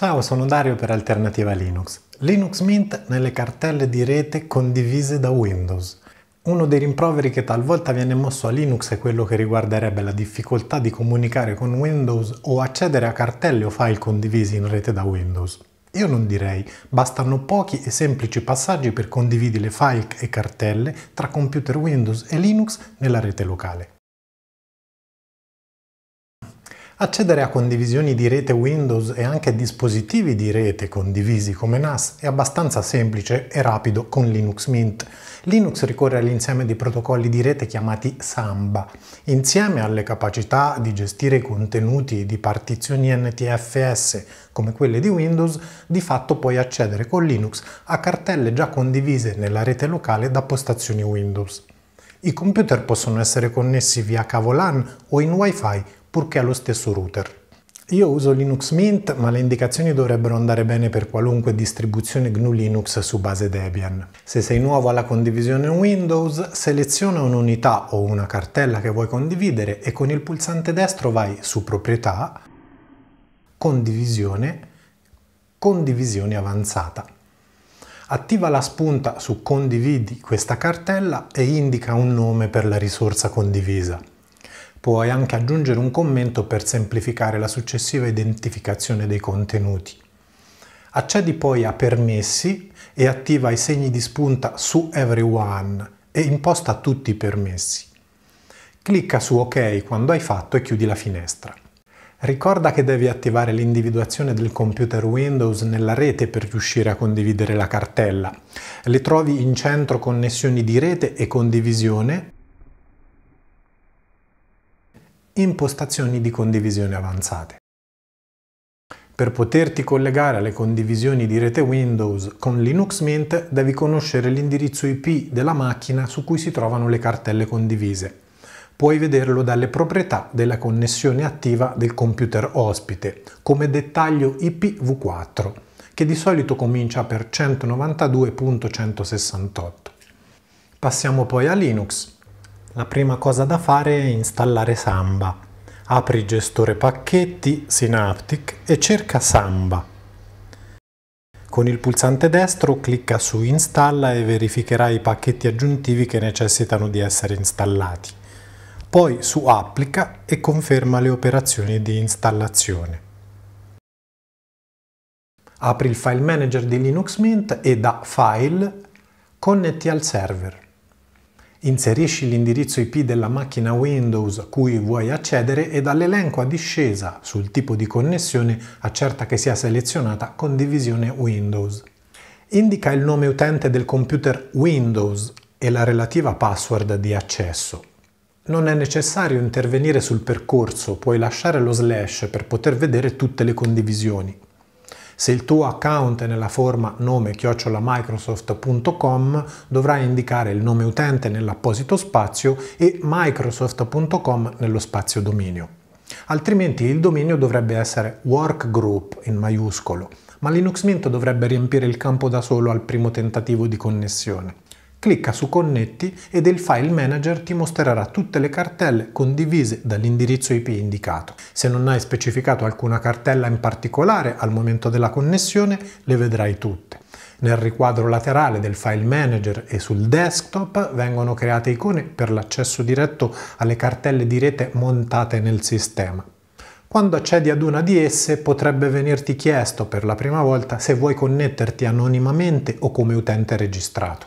Ciao, sono Dario per Alternativa Linux. Linux Mint nelle cartelle di rete condivise da Windows. Uno dei rimproveri che talvolta viene mosso a Linux è quello che riguarderebbe la difficoltà di comunicare con Windows o accedere a cartelle o file condivisi in rete da Windows. Io non direi, bastano pochi e semplici passaggi per condividere file e cartelle tra computer Windows e Linux nella rete locale. Accedere a condivisioni di rete Windows e anche dispositivi di rete condivisi come NAS è abbastanza semplice e rapido con Linux Mint. Linux ricorre all'insieme di protocolli di rete chiamati Samba. Insieme alle capacità di gestire contenuti di partizioni NTFS come quelle di Windows, di fatto puoi accedere con Linux a cartelle già condivise nella rete locale da postazioni Windows. I computer possono essere connessi via cavo LAN o in Wi-Fi purché allo stesso router. Io uso Linux Mint, ma le indicazioni dovrebbero andare bene per qualunque distribuzione GNU Linux su base Debian. Se sei nuovo alla condivisione Windows, seleziona un'unità o una cartella che vuoi condividere e con il pulsante destro vai su Proprietà, Condivisione, Condivisione avanzata. Attiva la spunta su Condividi questa cartella e indica un nome per la risorsa condivisa. Puoi anche aggiungere un commento per semplificare la successiva identificazione dei contenuti. Accedi poi a Permessi e attiva i segni di spunta su Everyone e imposta tutti i permessi. Clicca su OK quando hai fatto e chiudi la finestra. Ricorda che devi attivare l'individuazione del computer Windows nella rete per riuscire a condividere la cartella. Le trovi in centro connessioni di rete e condivisione impostazioni di condivisione avanzate. Per poterti collegare alle condivisioni di rete Windows con Linux Mint devi conoscere l'indirizzo IP della macchina su cui si trovano le cartelle condivise. Puoi vederlo dalle proprietà della connessione attiva del computer ospite, come dettaglio IPv4, che di solito comincia per 192.168. Passiamo poi a Linux. La prima cosa da fare è installare Samba. Apri gestore pacchetti Synaptic e cerca Samba. Con il pulsante destro clicca su Installa e verificherà i pacchetti aggiuntivi che necessitano di essere installati. Poi su Applica e conferma le operazioni di installazione. Apri il file manager di Linux Mint e da File connetti al server. Inserisci l'indirizzo IP della macchina Windows a cui vuoi accedere e dall'elenco a discesa sul tipo di connessione accerta che sia selezionata condivisione Windows. Indica il nome utente del computer Windows e la relativa password di accesso. Non è necessario intervenire sul percorso, puoi lasciare lo slash per poter vedere tutte le condivisioni. Se il tuo account è nella forma nome microsoft.com dovrai indicare il nome utente nell'apposito spazio e microsoft.com nello spazio dominio. Altrimenti il dominio dovrebbe essere workgroup in maiuscolo, ma Linux Mint dovrebbe riempire il campo da solo al primo tentativo di connessione. Clicca su Connetti ed il file manager ti mostrerà tutte le cartelle condivise dall'indirizzo IP indicato. Se non hai specificato alcuna cartella in particolare al momento della connessione, le vedrai tutte. Nel riquadro laterale del file manager e sul desktop vengono create icone per l'accesso diretto alle cartelle di rete montate nel sistema. Quando accedi ad una di esse potrebbe venirti chiesto per la prima volta se vuoi connetterti anonimamente o come utente registrato.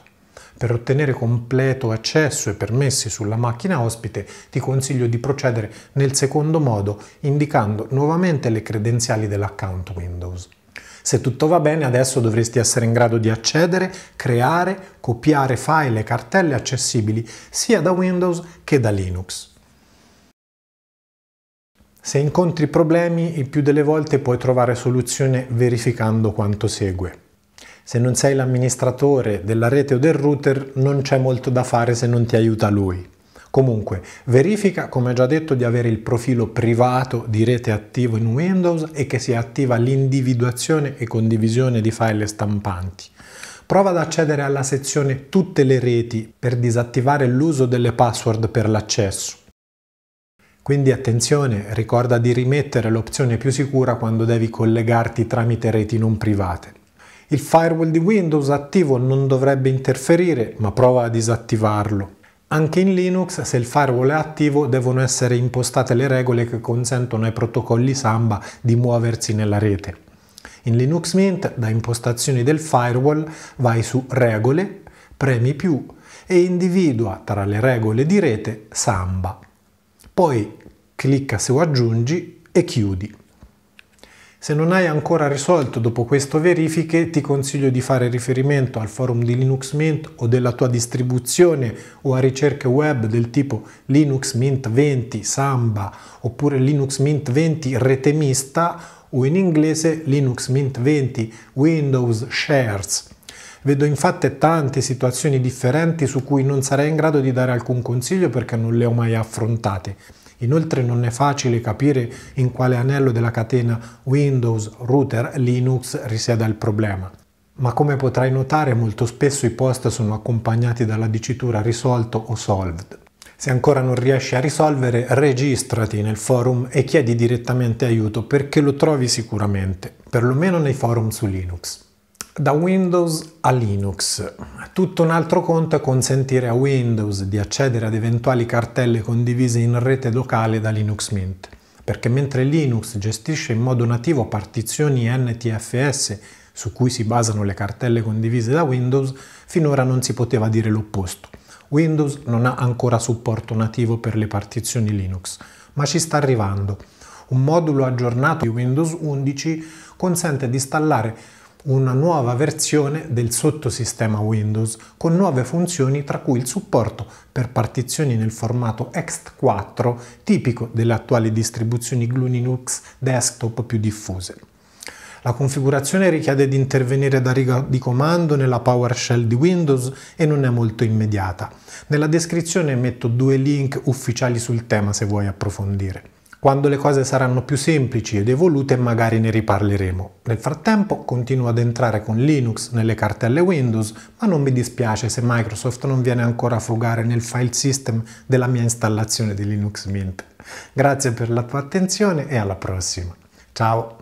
Per ottenere completo accesso e permessi sulla macchina ospite ti consiglio di procedere nel secondo modo indicando nuovamente le credenziali dell'account Windows. Se tutto va bene adesso dovresti essere in grado di accedere, creare, copiare file e cartelle accessibili sia da Windows che da Linux. Se incontri problemi, il più delle volte puoi trovare soluzione verificando quanto segue. Se non sei l'amministratore della rete o del router non c'è molto da fare se non ti aiuta lui. Comunque, verifica, come già detto, di avere il profilo privato di rete attivo in Windows e che sia attiva l'individuazione e condivisione di file stampanti. Prova ad accedere alla sezione Tutte le reti per disattivare l'uso delle password per l'accesso. Quindi attenzione, ricorda di rimettere l'opzione più sicura quando devi collegarti tramite reti non private. Il firewall di Windows attivo non dovrebbe interferire, ma prova a disattivarlo. Anche in Linux, se il firewall è attivo, devono essere impostate le regole che consentono ai protocolli Samba di muoversi nella rete. In Linux Mint, da impostazioni del firewall, vai su Regole, premi più e individua tra le regole di rete Samba. Poi clicca su Aggiungi e chiudi. Se non hai ancora risolto dopo queste verifiche, ti consiglio di fare riferimento al forum di Linux Mint o della tua distribuzione o a ricerche web del tipo Linux Mint 20 Samba oppure Linux Mint 20 retemista o in inglese Linux Mint 20 Windows Shares. Vedo infatti tante situazioni differenti su cui non sarei in grado di dare alcun consiglio perché non le ho mai affrontate Inoltre non è facile capire in quale anello della catena Windows, router, Linux risieda il problema. Ma come potrai notare molto spesso i post sono accompagnati dalla dicitura risolto o solved. Se ancora non riesci a risolvere, registrati nel forum e chiedi direttamente aiuto perché lo trovi sicuramente, perlomeno nei forum su Linux. Da Windows a Linux. Tutto un altro conto è consentire a Windows di accedere ad eventuali cartelle condivise in rete locale da Linux Mint, perché mentre Linux gestisce in modo nativo partizioni NTFS su cui si basano le cartelle condivise da Windows, finora non si poteva dire l'opposto. Windows non ha ancora supporto nativo per le partizioni Linux, ma ci sta arrivando. Un modulo aggiornato di Windows 11 consente di installare una nuova versione del sottosistema Windows con nuove funzioni tra cui il supporto per partizioni nel formato ext4 tipico delle attuali distribuzioni GNU Linux desktop più diffuse. La configurazione richiede di intervenire da riga di comando nella PowerShell di Windows e non è molto immediata. Nella descrizione metto due link ufficiali sul tema se vuoi approfondire. Quando le cose saranno più semplici ed evolute magari ne riparleremo. Nel frattempo continuo ad entrare con Linux nelle cartelle Windows, ma non mi dispiace se Microsoft non viene ancora a frugare nel file system della mia installazione di Linux Mint. Grazie per la tua attenzione e alla prossima. Ciao!